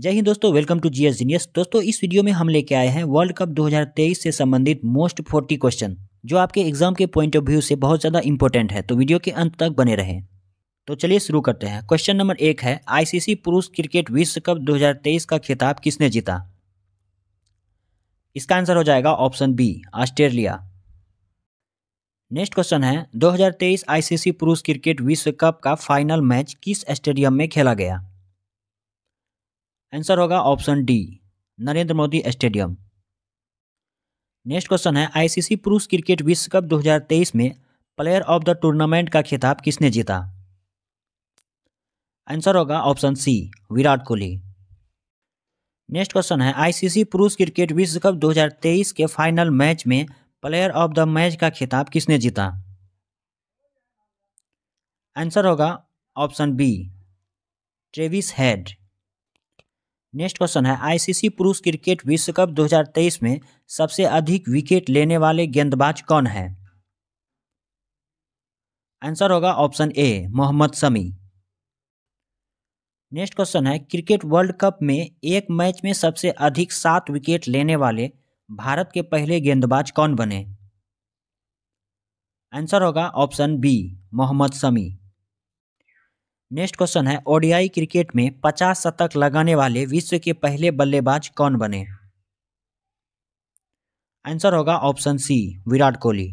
जय हिंद दोस्तों welcome to GS genius दोस्तों इस वीडियो में हम लेके आए हैं वर्ल्ड कप 2023 से संबंधित मोस्ट फोर्टी क्वेश्चन जो आपके एग्जाम के पॉइंट ऑफ व्यू से बहुत ज़्यादा इंपॉर्टेंट है तो वीडियो के अंत तक बने रहें तो चलिए शुरू करते हैं क्वेश्चन नंबर एक है आईसीसी पुरुष क्रिकेट विश्व कप दो का खिताब किसने जीता इसका आंसर हो जाएगा option B Australia next question है 2023 आईसीसी पुरुष क्रिकेट विश्व कप का फाइनल मैच किस स्टेडियम में खेला गया आंसर होगा option D Narendra Modi stadium next question है आईसीसी पुरुष क्रिकेट विश्व कप 2023 में प्लेयर ऑफ द टूर्नामेंट का खिताब किसने जीता आंसर होगा option C Virat Kohli next question है आईसीसी पुरुष क्रिकेट विश्व कप 2023 के फाइनल मैच में प्लेयर ऑफ द मैच का खिताब किसने जीता आंसर होगा option B Travis Head next question है आईसीसी पुरुष क्रिकेट विश्व कप 2023 में सबसे अधिक विकेट लेने वाले गेंदबाज कौन है आंसर होगा option A Mohammed Shami next question है क्रिकेट वर्ल्ड कप में एक मैच में सबसे अधिक सात विकेट लेने वाले भारत के पहले गेंदबाज कौन बने आंसर होगा option B Mohammed Shami next question है ओडीआई क्रिकेट में 50 शतक लगाने वाले विश्व के पहले बल्लेबाज कौन बने आंसर होगा option C Virat Kohli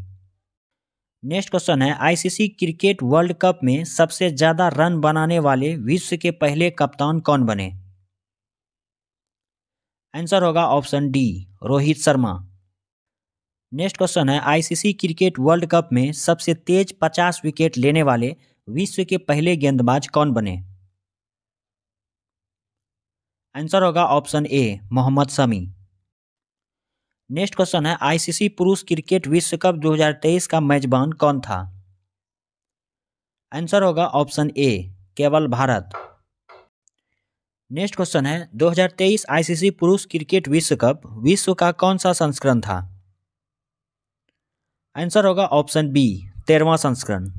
next question है आईसीसी क्रिकेट वर्ल्ड कप में सबसे ज्यादा रन बनाने वाले विश्व के पहले कप्तान कौन बने आंसर होगा option D Rohit Sharma next question है आईसीसी क्रिकेट वर्ल्ड कप में सबसे तेज 50 विकेट लेने वाले विश्व के पहले गेंदबाज कौन बने आंसर होगा option A Mohammed Shami next question है आईसीसी पुरुष क्रिकेट विश्व कप 2023 का मेजबान कौन था आंसर होगा ऑप्शन ए केवल भारत नेक्स्ट क्वेश्चन है 2023 आईसीसी पुरुष क्रिकेट विश्व कप विश्व का कौन सा संस्करण था आंसर होगा ऑप्शन बी तेरवा संस्करण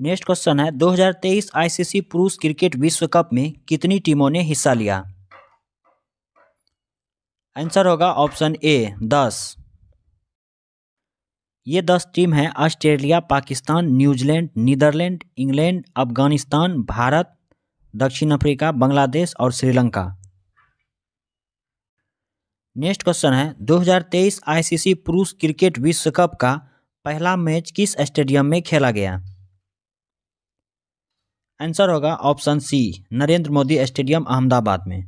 नेक्स्ट क्वेश्चन है 2023 आईसीसी पुरुष क्रिकेट विश्व कप में कितनी टीमों ने हिस्सा लिया आंसर होगा ऑप्शन ए दस ये दस टीम है Australia Pakistan New Zealand Netherland England Afghanistan Bharat दक्षिण अफ्रीका बांग्लादेश और श्रीलंका नेक्स्ट क्वेश्चन है 2023 आईसीसी पुरुष क्रिकेट विश्व कप का पहला मैच किस स्टेडियम में खेला गया आंसर होगा option C Narendra Modi stadium Ahmedabad में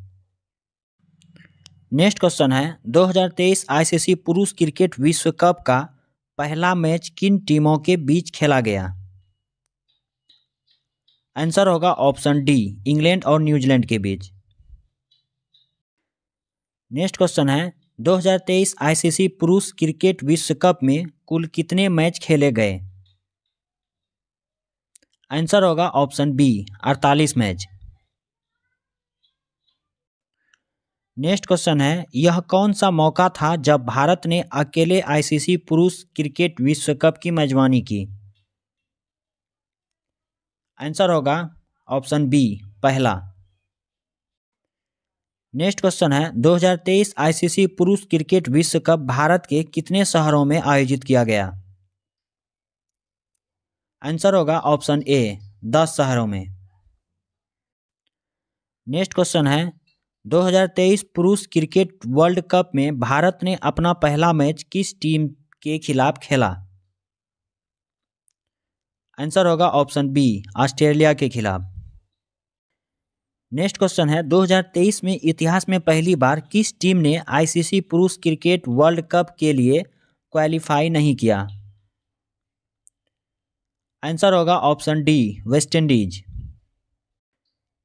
नेक्स्ट क्वेश्चन है 2023 आईसीसी पुरुष क्रिकेट विश्व कप का पहला मैच किन टीमों के बीच खेला गया आंसर होगा ऑप्शन डी इंग्लैंड और न्यूजीलैंड के बीच नेक्स्ट क्वेश्चन है 2023 आईसीसी पुरुष क्रिकेट विश्व कप में कुल कितने मैच खेले गए आंसर होगा ऑप्शन बी अड़तालीस मैच नेक्स्ट क्वेश्चन है यह कौन सा मौका था जब भारत ने अकेले आईसीसी पुरुष क्रिकेट विश्व कप की मेजबानी की आंसर होगा ऑप्शन बी पहला नेक्स्ट क्वेश्चन है 2023 आईसीसी पुरुष क्रिकेट विश्व कप भारत के कितने शहरों में आयोजित किया गया आंसर होगा ऑप्शन ए दस शहरों में नेक्स्ट क्वेश्चन है 2023 पुरुष क्रिकेट वर्ल्ड कप में भारत ने अपना पहला मैच किस टीम के खिलाफ खेला आंसर होगा ऑप्शन बी ऑस्ट्रेलिया के खिलाफ नेक्स्ट क्वेश्चन है 2023 में इतिहास में पहली बार किस टीम ने आईसीसी पुरुष क्रिकेट वर्ल्ड कप के लिए क्वालिफाई नहीं किया आंसर होगा option D West Indies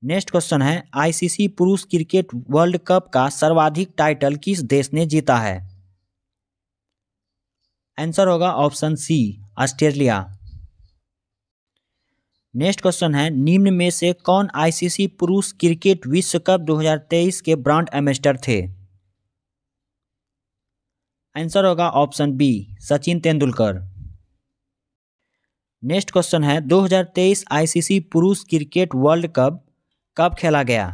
next question है आईसीसी पुरुष क्रिकेट वर्ल्ड कप का सर्वाधिक टाइटल किस देश ने जीता है आंसर होगा option C Australia next question है निम्न में से कौन आईसीसी पुरुष क्रिकेट विश्व कप 2023 के ब्रांड एम्बेसडर थे आंसर होगा option B Sachin Tendulkar next question है 2023 आईसीसी पुरुष क्रिकेट वर्ल्ड कप कब खेला गया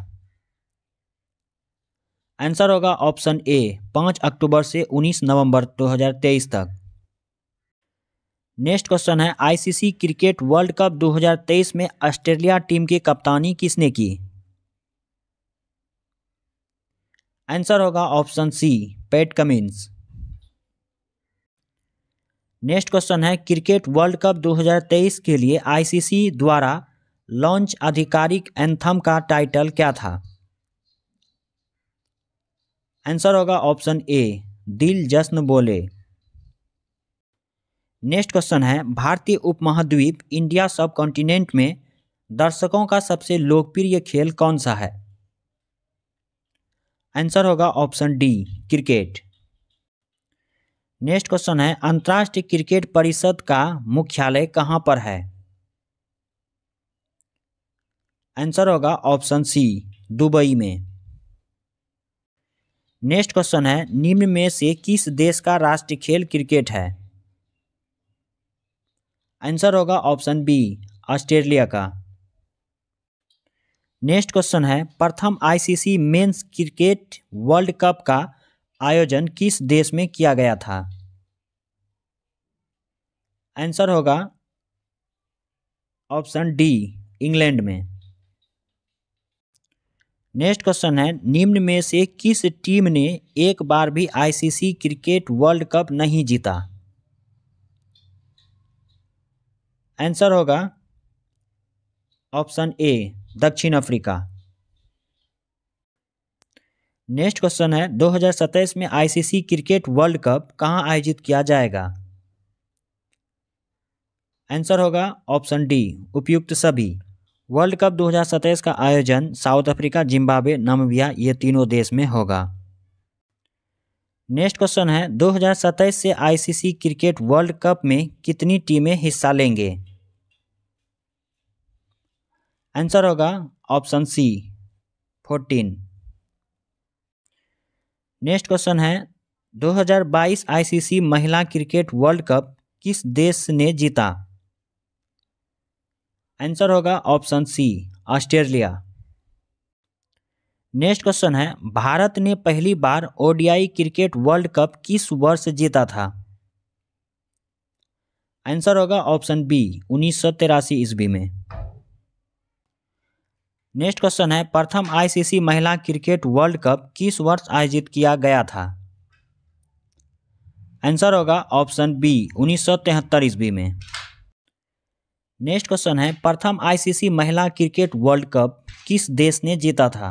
आंसर होगा ऑप्शन ए 5 अक्टूबर से 19 नवंबर 2023 तक नेक्स्ट क्वेश्चन है आईसीसी क्रिकेट वर्ल्ड कप 2023 में ऑस्ट्रेलिया टीम की कप्तानी किसने की आंसर होगा option C Pat Cummins next question है क्रिकेट वर्ल्ड कप 2023 के लिए आईसीसी द्वारा लॉन्च आधिकारिक एंथम का टाइटल क्या था आंसर होगा ऑप्शन ए दिल जश्न बोले नेक्स्ट क्वेश्चन है भारतीय उपमहाद्वीप इंडिया सब कॉन्टिनेंट में दर्शकों का सबसे लोकप्रिय खेल कौन सा है आंसर होगा option D cricket next question है अंतर्राष्ट्रीय क्रिकेट परिषद का मुख्यालय कहाँ पर है आंसर होगा ऑप्शन सी दुबई में नेक्स्ट क्वेश्चन है निम्न में से किस देश का राष्ट्रीय खेल क्रिकेट है आंसर होगा ऑप्शन बी ऑस्ट्रेलिया का नेक्स्ट क्वेश्चन है प्रथम ICC men's cricket world cup का आयोजन किस देश में किया गया था आंसर होगा ऑप्शन डी इंग्लैंड में नेक्स्ट क्वेश्चन है निम्न में से किस टीम ने एक बार भी आईसीसी क्रिकेट वर्ल्ड कप नहीं जीता आंसर होगा ऑप्शन ए दक्षिण अफ्रीका नेक्स्ट क्वेश्चन है 2027 में आईसीसी क्रिकेट वर्ल्ड कप कहाँ आयोजित किया जाएगा आंसर होगा ऑप्शन डी उपयुक्त सभी वर्ल्ड कप 2027 का आयोजन साउथ अफ्रीका जिम्बाब्वे नामबिया ये तीनों देश में होगा नेक्स्ट क्वेश्चन है 2027 से आईसीसी क्रिकेट वर्ल्ड कप में कितनी टीमें हिस्सा लेंगे आंसर होगा option C fourteen next question है 2022 आईसीसी महिला क्रिकेट वर्ल्ड कप किस देश ने जीता आंसर होगा option C Australia next question है भारत ने पहली बार ओडीआई क्रिकेट वर्ल्ड कप किस वर्ष जीता था आंसर होगा ऑप्शन बी उन्नीस सौ तिरासी ईस्वी में नेक्स्ट क्वेश्चन है प्रथम आईसीसी महिला क्रिकेट वर्ल्ड कप किस वर्ष आयोजित किया गया था आंसर होगा ऑप्शन बी उन्नीस सौ तिहत्तर ईस्वी में नेक्स्ट क्वेश्चन है प्रथम आईसीसी महिला क्रिकेट वर्ल्ड कप किस देश ने जीता था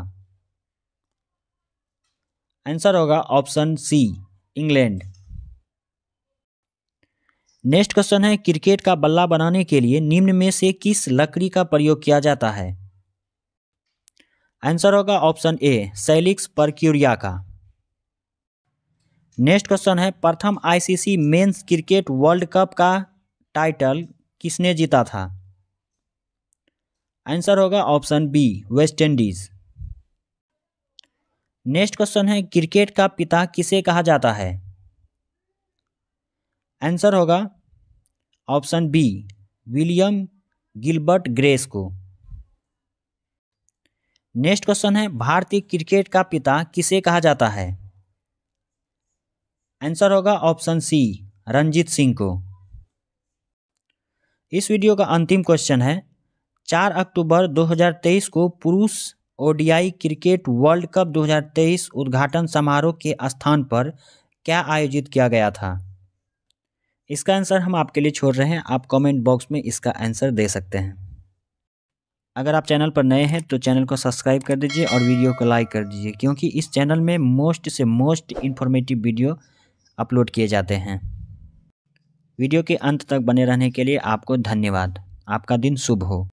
आंसर होगा option C England next question है क्रिकेट का बल्ला बनाने के लिए निम्न में से किस लकड़ी का प्रयोग किया जाता है आंसर होगा ऑप्शन ए सैलिक्स परक्यूरिया का नेक्स्ट क्वेश्चन है प्रथम ICC men's cricket world cup का टाइटल किसने जीता था आंसर होगा option B West Indies next question है क्रिकेट का पिता किसे कहा जाता है आंसर होगा option B William Gilbert Grace को नेक्स्ट क्वेश्चन है भारतीय क्रिकेट का पिता किसे कहा जाता है आंसर होगा ऑप्शन सी रंजीत सिंह को इस वीडियो का अंतिम क्वेश्चन है 4 अक्टूबर 2023 को पुरुष ओडीआई क्रिकेट वर्ल्ड कप 2023 उद्घाटन समारोह के स्थान पर क्या आयोजित किया गया था इसका आंसर हम आपके लिए छोड़ रहे हैं आप कमेंट बॉक्स में इसका आंसर दे सकते हैं अगर आप चैनल पर नए हैं तो चैनल को सब्सक्राइब कर दीजिए और वीडियो को लाइक कर दीजिए क्योंकि इस चैनल में मोस्ट से मोस्ट इन्फॉर्मेटिव वीडियो अपलोड किए जाते हैं वीडियो के अंत तक बने रहने के लिए आपको धन्यवाद आपका दिन शुभ हो